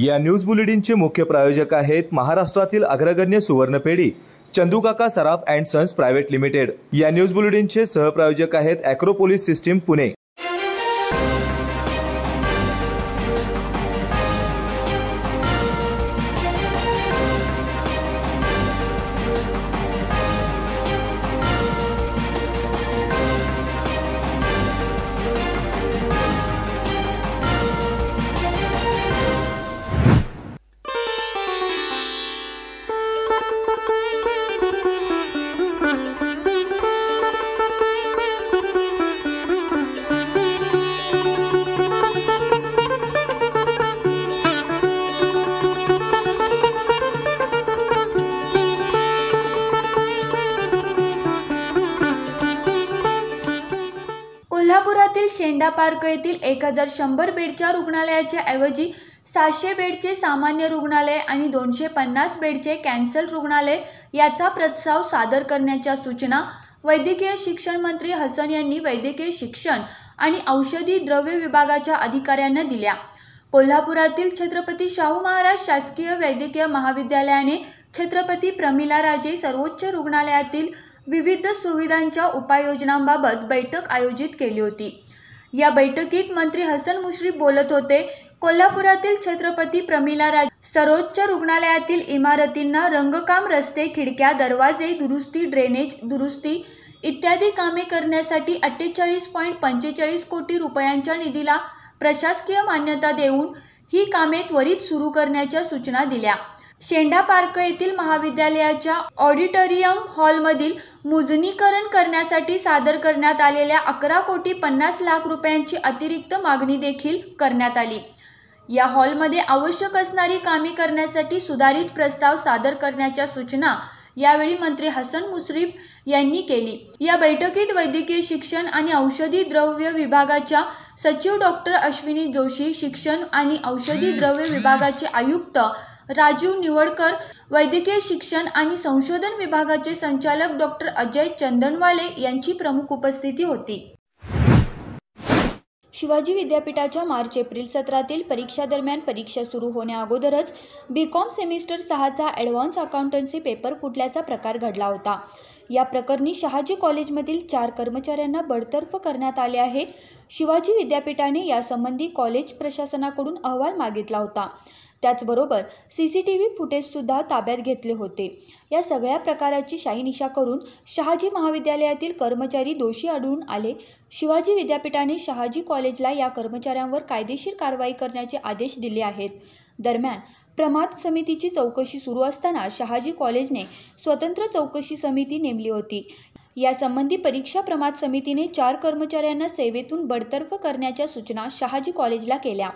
या न्यूज बुलेटिनचे मुख्य प्रायोजक आहेत महाराष्ट्रातील अग्रगण्य सुवर्णपेढी Chandukaka Saraf and sons private limited या न्यूज बुलेटिनचे सहप्रायोजक आहेत Acropolis system Pune Shenda park येथील एक हजार शंभर बेडच्या रुग्णालयाच्या ऐवजी सातशे बेडचे सामान्य रुग्णालय आणि दोनशे पन्नास बेडचे कॅन्सल रुग्णालय याचा प्रस्ताव सादर करण्याच्या सूचना वैद्यकीय शिक्षण मंत्री हसन यांनी वैद्यकीय शिक्षण आणि औषधी द्रव्य विभागाच्या अधिकाऱ्यांना दिल्या कोल्हापुरातील छत्रपती शाहू महाराज शासकीय वैद्यकीय महाविद्यालयाने छत्रपती प्रमिला राजे सर्वोच्च रुग्णालयातील विविध सुविधांच्या उपाययोजनांबाबत बैठक आयोजित केली होती या बैठकीत मंत्री हसन मुश्रीफ बोलत होते कोल्हापुरातील छत्रपती प्रमिला राज सर्वोच्च रुग्णालयातील इमारतींना रंगकाम रस्ते खिडक्या दरवाजे दुरुस्ती ड्रेनेज दुरुस्ती इत्यादी कामे करण्यासाठी अठ्ठेचाळीस पॉईंट पंचेचाळीस कोटी रुपयांच्या निधीला प्रशासकीय मान्यता देऊन ही कामे त्वरित सुरू करण्याच्या सूचना दिल्या शेंडा पार्क येथील महाविद्यालयाच्या ऑडिटोरियम हॉलमधील मुजनीकरण करण्यासाठी सादर करण्यात आलेल्या अकरा कोटी पन्नास लाख रुपयांची अतिरिक्त मागणी देखील करण्यात आली या हॉलमध्ये आवश्यक असणारी कामे करण्यासाठी सुधारित प्रस्ताव सादर करण्याच्या सूचना यावेळी मंत्री हसन मुश्रीफ यांनी केली या बैठकीत वैद्यकीय शिक्षण आणि औषधी द्रव्य विभागाच्या सचिव डॉक्टर अश्विनी जोशी शिक्षण आणि औषधी द्रव्य विभागाचे आयुक्त राजीव निवडकर वैद्यकीय शिक्षण आणि संशोधन विभागाचे संचालक डॉक्टर अजय चंदनवाले यांची प्रमुख उपस्थिती होती शिवाजी विद्यापीठाच्या मार्च एप्रिल सत्रातील परीक्षा दरम्यान परीक्षा सुरू होण्याअगोदरच बी कॉम सेमिस्टर सहाचा ॲडव्हान्स अकाउंटन्सी पेपर फुटल्याचा प्रकार घडला होता या प्रकरणी शहाजी कॉलेजमधील चार कर्मचाऱ्यांना बडतर्फ करण्यात आले आहे शिवाजी विद्यापीठाने यासंबंधी कॉलेज प्रशासनाकडून अहवाल मागितला होता त्याचबरोबर सी सी टी व्ही फुटेजसुद्धा ताब्यात घेतले होते या सगळ्या प्रकाराची शाहीनिशा करून शहाजी महाविद्यालयातील कर्मचारी दोषी आढळून आले शिवाजी विद्यापीठाने शहाजी कॉलेजला या कर्मचाऱ्यांवर कायदेशीर कारवाई करण्याचे आदेश दिले आहेत दरम्यान प्रमाद समितीची चौकशी सुरू असताना शहाजी कॉलेजने स्वतंत्र चौकशी समिती नेमली होती यासंबंधी परीक्षा प्रमाद समितीने चार कर्मचाऱ्यांना सेवेतून बडतर्फ करण्याच्या सूचना शहाजी कॉलेजला केल्या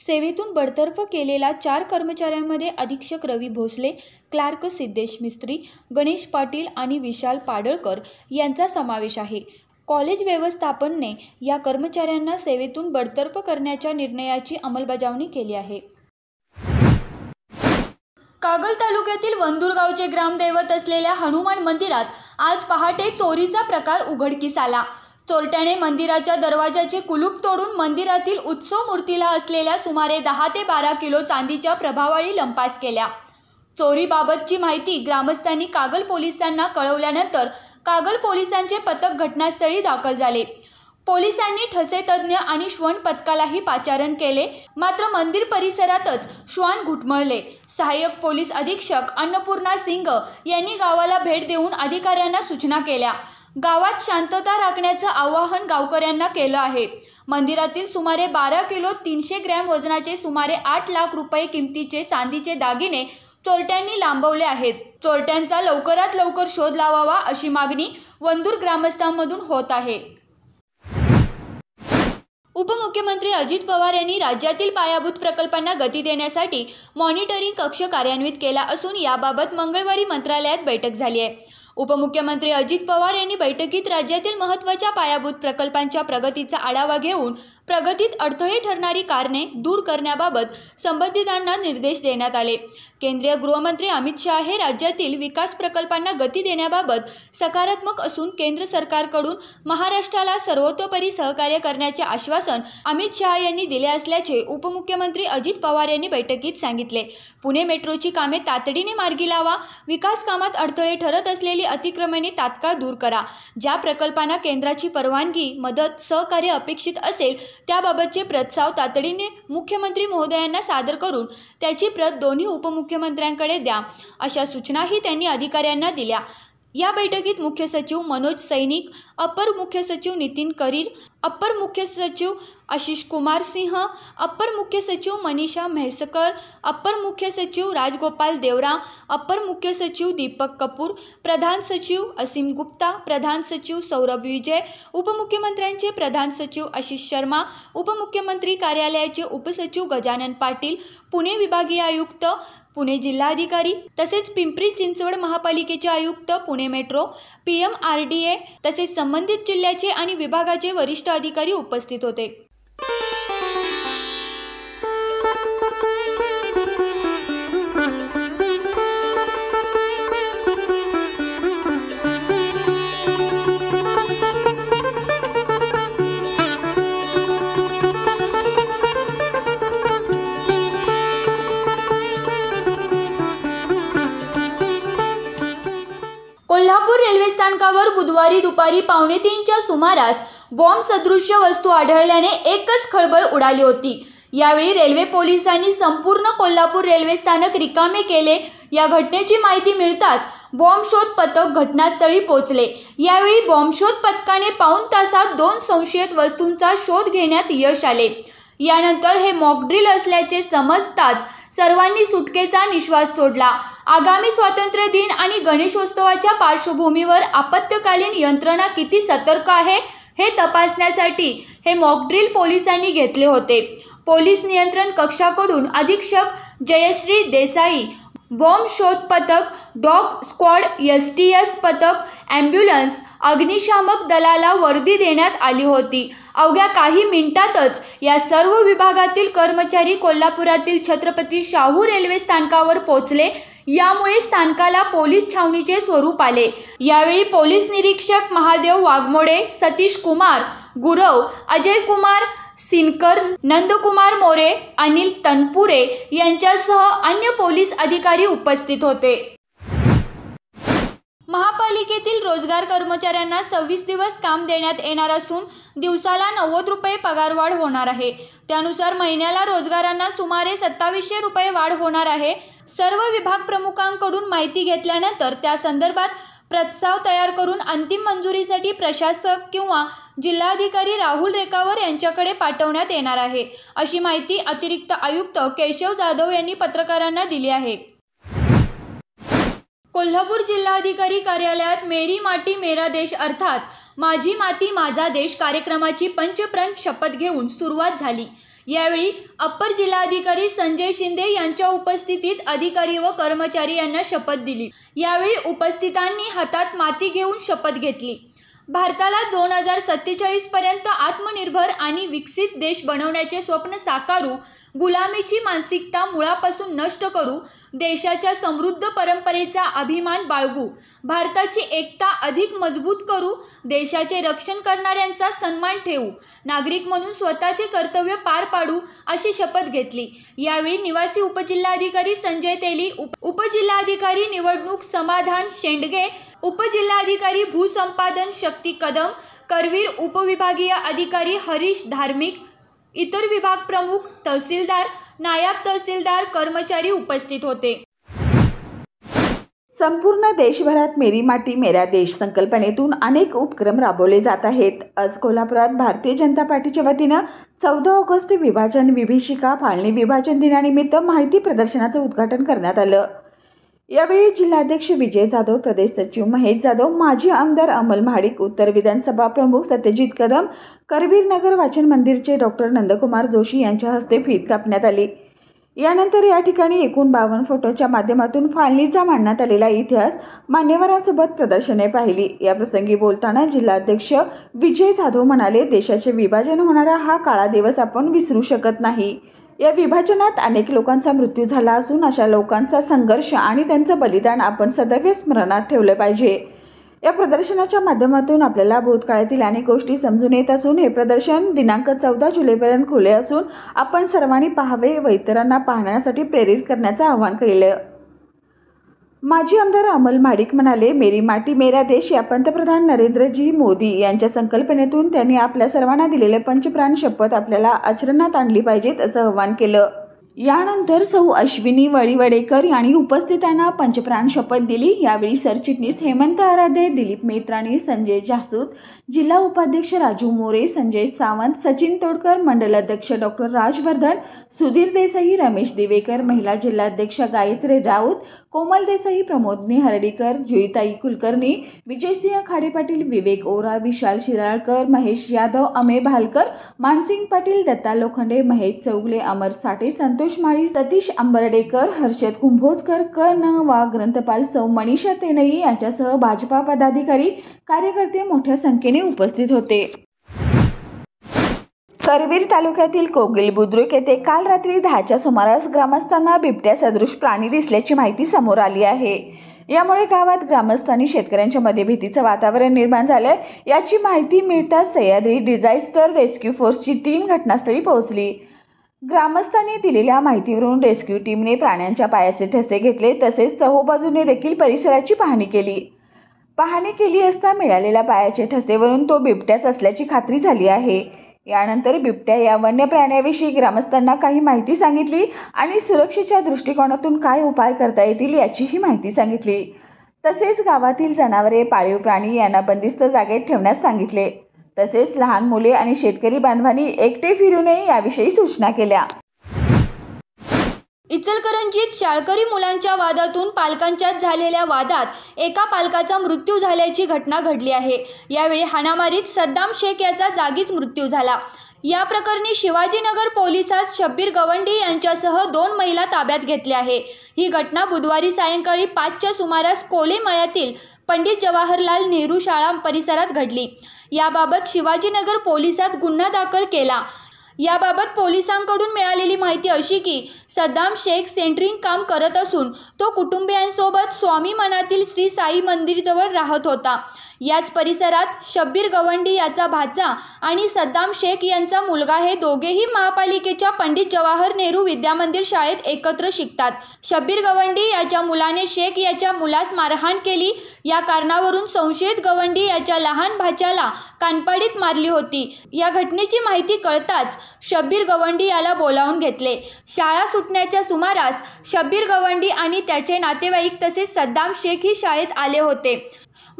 सेवेतून बडतर्फ केलेला चार कर्मचाऱ्यांमध्ये अधीक्षक रवी भोसले क्लार्क सिद्धेश मिस्त्री गणेश पाटील आणि विशाल पाडळकर यांचा समावेश आहे कॉलेज व्यवस्थापनने या कर्मचाऱ्यांना सेवेतून बडतर्फ करण्याच्या निर्णयाची अंमलबजावणी केली आहे कागल तालुक्यातील वंदुरगावचे ग्रामदैवत असलेल्या हनुमान मंदिरात आज पहाटे चोरीचा प्रकार उघडकीस आला चोरट्याने मंदिराच्या दरवाजाचे कुलूप तोडून मंदिरातील उत्सव मूर्तीला असलेल्या सुमारे दहा ते बारा किलो चांदीच्या प्रभावाळी लंपास केल्या चोरीबाबतची माहिती ग्रामस्थांनी कागल पोलिसांना कळवल्यानंतर कागल पोलिसांचे पथक घटनास्थळी दाखल झाले पोलिसांनी ठसे तज्ज्ञ आणि श्वान पथकालाही पाचारण केले मात्र मंदिर परिसरातच श्वान घुटमळले सहाय्यक पोलीस अधीक्षक अन्नपूर्णा सिंग यांनी गावाला भेट देऊन अधिकाऱ्यांना सूचना केल्या गावात शांतता राखण्याचं आवाहन गावकऱ्यांना केलं आहे मंदिरातील सुमारे बारा किलो तीनशे ग्रॅम वजनाचे सुमारे आठ लाख रुपये किमतीचे चांदीचे दागिने चोरट्यांनी लांबवले आहेत चोरट्यांचा लवकरात लवकर शोध लावावा अशी मागणी वंदूर ग्रामस्थांमधून होत आहे उपमुख्यमंत्री अजित पवार यांनी राज्यातील पायाभूत प्रकल्पांना गती देण्यासाठी मॉनिटरिंग कक्ष कार्यान्वित केला असून याबाबत मंगळवारी मंत्रालयात बैठक झाली आहे उपमुख्यमंत्री अजित पवार यांनी बैठकीत राज्यातील महत्त्वाच्या पायाभूत प्रकल्पांच्या प्रगतीचा आढावा घेऊन प्रगतीत अडथळे ठरणारी कारणे दूर करण्याबाबत संबंधितांना निर्देश देण्यात आले केंद्रीय गृहमंत्री अमित शहा हे राज्यातील विकास प्रकल्पांना गती देण्याबाबत सकारात्मक असून केंद्र सरकारकडून महाराष्ट्राला सर्वतोपरी सहकार्य करण्याचे आश्वासन अमित शहा यांनी दिले असल्याचे उपमुख्यमंत्री अजित पवार यांनी बैठकीत सांगितले पुणे मेट्रोची कामे तातडीने मार्गी लावा विकास कामात अडथळे ठरत असलेली असलेली अतिक्रमणे तात्काळ दूर करा ज्या प्रकल्पांना केंद्राची परवानगी मदत सहकार्य अपेक्षित असेल त्याबाबतचे प्रस्ताव तातडीने मुख्यमंत्री महोदयांना सादर करून त्याची प्रत दोन्ही उपमुख्यमंत्र्यांकडे द्या अशा सूचनाही त्यांनी अधिकाऱ्यांना दिल्या या बैठकीत मुख्य सचिव मनोज सैनिक अपर मुख्य सचिव नितीन करीर अपर मुख्य सचिव आशिष कुमार सिंह अपर मुख्य सचिव मनीषा म्हैसकर अपर मुख्य सचिव राजगोपाल देवरा अपर मुख्य सचिव दीपक कपूर प्रधान सचिव असीम गुप्ता प्रधान सचिव सौरभ विजय उपमुख्यमंत्र्यांचे प्रधान सचिव आशिष शर्मा उपमुख्यमंत्री कार्यालयाचे उपसचिव गजानन पाटील पुणे विभागीय आयुक्त पुणे जिल्हाधिकारी तसेच पिंपरी चिंचवड महापालिकेचे आयुक्त Pune metro P M R D A तसेच संबंधित जिल्ह्याचे आणि विभागाचे वरिष्ठ अधिकारी उपस्थित होते रेल्वे स्थानकावर बुधवारी दुपारी पावणे तीनच्या सुमारास बॉम्ब सदृश्य वस्तू आढळल्याने एकच खळबळ उडाली होती यावेळी रेल्वे पोलिसांनी संपूर्ण कोल्हापूर रेल्वे स्थानक रिकामे केले या घटनेची माहिती मिळताच बॉम्ब शोध पथक घटनास्थळी पोहोचले यावेळी बॉम्ब शोध पथकाने पाऊण तासात दोन संशयित वस्तूंचा शोध घेण्यात यश आले यानंतर हे मॉकड्रिल असल्याचे समजताच सर्वांनी सुटकेचा निश्वास सोडला आगामी स्वातंत्र्य दिन आणि गणेशोत्सवाच्या पार्श्वभूमीवर आपत्कालीन यंत्रणा किती सतर्क आहे हे तपासण्यासाठी हे मॉकड्रिल पोलिसांनी घेतले होते पोलीस नियंत्रण कक्षाकडून अधीक्षक जयश्री देसाई बॉम्ब शोध पथक dog squad S T S पथक ॲम्ब्युलन्स अग्निशामक दलाला वर्दी देण्यात आली होती अवघ्या काही मिनिटातच या सर्व विभागातील कर्मचारी कोल्हापुरातील छत्रपती शाहू रेल्वे स्थानकावर पोहोचले यामुळे स्थानकाला पोलीस छावणीचे स्वरूप आले यावेळी पोलीस निरीक्षक महादेव वाघमोडे सतीश कुमार गुरव अजय कुमार सिनकर नंदकुमार मोरे अनिल तनपुरे यांच्यासह अन्य पोलीस अधिकारी उपस्थित होते महापालिकेतील रोजगार कर्मचाऱ्यांना सव्वीस दिवस काम देण्यात येणार असून दिवसाला नव्वद रुपये पगारवाढ होणार आहे त्यानुसार महिन्याला रोजगारांना सुमारे सत्तावीसशे रुपये वाढ होणार आहे सर्व विभाग प्रमुखांकडून माहिती घेतल्यानंतर त्या संदर्भात प्रस्ताव तयार करून अंतिम मंजुरीसाठी प्रशासक किंवा जिल्हाधिकारी राहुल रेखावर यांच्याकडे पाठवण्यात येणार आहे अशी माहिती अतिरिक्त आयुक्त केशव जाधव यांनी पत्रकारांना दिली आहे कोल्हापूर जिल्हाधिकारी कार्यालयात मेरी माटी मेरा देश अर्थात माझी माती माझा देश कार्यक्रमाची पंचप्रण शपथ घेऊन सुरुवात झाली यावेळी अप्पर जिल्हाधिकारी संजय शिंदे यांच्या उपस्थितीत अधिकारी व कर्मचारी यांना शपथ दिली यावेळी उपस्थितांनी हातात माती घेऊन शपथ घेतली भारताला दोन हजार सत्तेचाळीसपर्यंत आत्मनिर्भर आणि विकसित देश बनवण्याचे स्वप्न साकारू गुलामीची मानसिकता मुळापासून नष्ट करू देशाच्या समृद्ध परंपरेचा अभिमान बाळगू भारताची एकता अधिक मजबूत करू देशाचे रक्षण करणाऱ्यांचा सन्मान ठेवू नागरिक म्हणून स्वतःचे कर्तव्य पार पाडू अशी शपथ घेतली यावेळी निवासी उपजिल्हाधिकारी संजय तेली उप उपजिल्हाधिकारी निवडणूक समाधान शेंडगे उपजिल्हाधिकारी भूसंपादन शक्ती कदम करवीर उपविभागीय अधिकारी हरीश धार्मिक इतर विभाग प्रमुख तहसीलदार नायब तहसीलदार कर्मचारी उपस्थित होते संपूर्ण देशभरात मेरी माटी मेरा देश संकल्पनेतून अनेक उपक्रम राबवले जात आहेत आज कोल्हापुरात भारतीय जनता पार्टीच्या वतीनं चौदा ऑगस्ट विभाजन विभीषिका फाळणी विभाजन दिनानिमित्त माहिती प्रदर्शनाचं उद्घाटन करण्यात आलं यावेळी जिल्हाध्यक्ष विजय जाधव प्रदेश सचिव महेश जाधव माजी आमदार अमल महाडिक उत्तर विधानसभा प्रमुख सत्यजित कदम करवीर नगर वाचन मंदिरचे डॉक्टर नंदकुमार जोशी यांच्या हस्ते फीत कापण्यात आली यानंतर या ठिकाणी एकूण बावन्न फोटोच्या माध्यमातून फाळणीचा मांडण्यात आलेला इतिहास मान्यवरांसोबत प्रदर्शने पाहिली याप्रसंगी बोलताना जिल्हाध्यक्ष विजय जाधव म्हणाले देशाचे विभाजन होणारा हा काळा दिवस आपण विसरू शकत नाही या विभाजनात अनेक लोकांचा मृत्यू झाला असून अशा लोकांचा संघर्ष आणि त्यांचं बलिदान आपण सदैव स्मरणात ठेवलं पाहिजे या प्रदर्शनाच्या माध्यमातून आपल्याला भूतकाळातील अनेक गोष्टी समजून येत असून हे प्रदर्शन दिनांक चौदा जुलैपर्यंत खुले असून आपण सर्वांनी पाहावे व इतरांना पाहण्यासाठी प्रेरित करण्याचं आवाहन केलं माजी आमदार अमल माडिक म्हणाले मेरी माटी मेरा देश या पंतप्रधान नरेंद्रजी मोदी यांच्या संकल्पनेतून त्यांनी आपल्या सर्वांना दिलेले पंचप्राण शपथ आपल्याला आचरणात आणली पाहिजेत असं आवाहन केलं यानंतर सौ अश्विनी वळीवडेकर यांनी उपस्थितांना पंचप्राण शपथ दिली यावेळी सरचिटणीस हेमंत आराधे दिलीप मेत्राणे संजय जासूद जिल्हा उपाध्यक्ष राजू मोरे संजय सावंत सचिन तोडकर मंडलाध्यक्ष डॉक्टर राजवर्धन सुधीर देसाई रमेश दिवेकर महिला जिल्हाध्यक्ष गायत्री राऊत कोमल देसाई प्रमोदनी हर्डीकर जुईताई कुलकर्णी विजयसिंह खाडे पाटील विवेक ओरा विशाल शिराळकर महेश यादव अमे भालकर मानसिंग पाटील दत्ता लोखंडे महेश चौगले अमर साठे संत संतोष माळी सतीश आंबर्डेकर हर्षद कुंभोजकर क न वा ग्रंथपाल सौ मनीषा तेनई यांच्यासह भाजपा पदाधिकारी कार्यकर्ते मोठ्या संख्येने उपस्थित होते करवीर तालुक्यातील कोगिल बुद्रुक येथे काल रात्री दहाच्या सुमारास ग्रामस्थांना बिबट्या सदृश प्राणी दिसल्याची माहिती समोर आली आहे यामुळे गावात ग्रामस्थांनी शेतकऱ्यांच्या मध्ये भीतीचं वातावरण निर्माण झालंय याची माहिती मिळताच सह्याद्री डिझास्टर रेस्क्यू फोर्सची टीम घटनास्थळी पोहोचली ग्रामस्थांनी दिलेल्या माहितीवरून रेस्क्यू टीमने प्राण्यांच्या पायाचे ठसे घेतले तसेच चहोबाजूने देखील परिसराची पाहणी केली पाहणी केली असता मिळालेल्या पायाचे ठसेवरून तो बिबट्याच असल्याची खात्री झाली आहे यानंतर बिबट्या या वन्य प्राण्याविषयी ग्रामस्थांना काही माहिती सांगितली आणि सुरक्षेच्या दृष्टिकोनातून काय उपाय करता येतील याचीही माहिती सांगितली तसेच गावातील जनावरे पाळीव प्राणी यांना बंदिस्त जागेत ठेवण्यास सांगितले तसेच लहान मुले आणि शेतकरी बांधवांनी एकटे फिरू नये याविषयी सूचना केल्या इचलकरंजीत शाळकरी मुलांच्या वादातून पालकांच्यात झालेल्या वादात एका पालकाचा मृत्यू झाल्याची घटना घडली आहे यावेळी हाणामारीत सद्दाम शेख याचा जागीच मृत्यू झाला या प्रकरणी शिवाजीनगर पोलिसात शब्बीर गवंडी यांच्यासह दोन महिला ताब्यात घेतल्या आहे ही घटना बुधवारी सायंकाळी पाचच्या सुमारास कोले पंडित जवाहरलाल नेहरू शाळा परिसरात घडली याबाबत शिवाजीनगर पोलिसात गुन्हा दाखल केला याबाबत पोलिसांकडून मिळालेली माहिती अशी की सद्दाम शेख सेंटरिंग काम करत असून तो कुटुंबियांसोबत स्वामी मनातील श्री साई मंदिरजवळ राहत होता याच परिसरात शब्बीर गवंडी याचा भाचा आणि सद्दाम शेख यांचा मुलगा हे दोघेही महापालिकेच्या पंडित जवाहर नेहरू विद्यामंदिर शाळेत एकत्र शिकतात शब्बीर गवंडी याच्या मुलाने शेख याच्या मुलास मारहाण केली या कारणावरून संशयित गवंडी याच्या लहान भाच्याला कानपाडीत मारली होती या घटनेची माहिती कळताच शब्बीर गवंडी याला बोलावून घेतले शाळा सुटण्याच्या सुमारास शब्बीर गवंडी आणि त्याचे नातेवाईक तसेच सद्दाम शेख ही शाळेत आले होते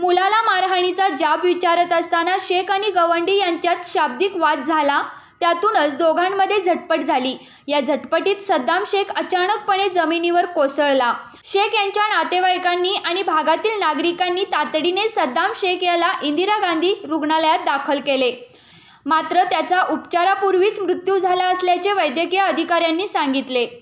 मुलाला मारहाणीचा जाब विचारत असताना शेख आणि गवंडी यांच्यात शाब्दिक वाद झाला त्यातूनच दोघांमध्ये झटपट झाली या झटपटीत सद्दाम शेख अचानकपणे जमिनीवर कोसळला शेख यांच्या नातेवाईकांनी आणि भागातील नागरिकांनी तातडीने सद्दाम शेख याला इंदिरा गांधी रुग्णालयात दाखल केले मात्र त्याचा उपचारापूर्वीच मृत्यू झाला असल्याचे वैद्यकीय अधिकाऱ्यांनी सांगितले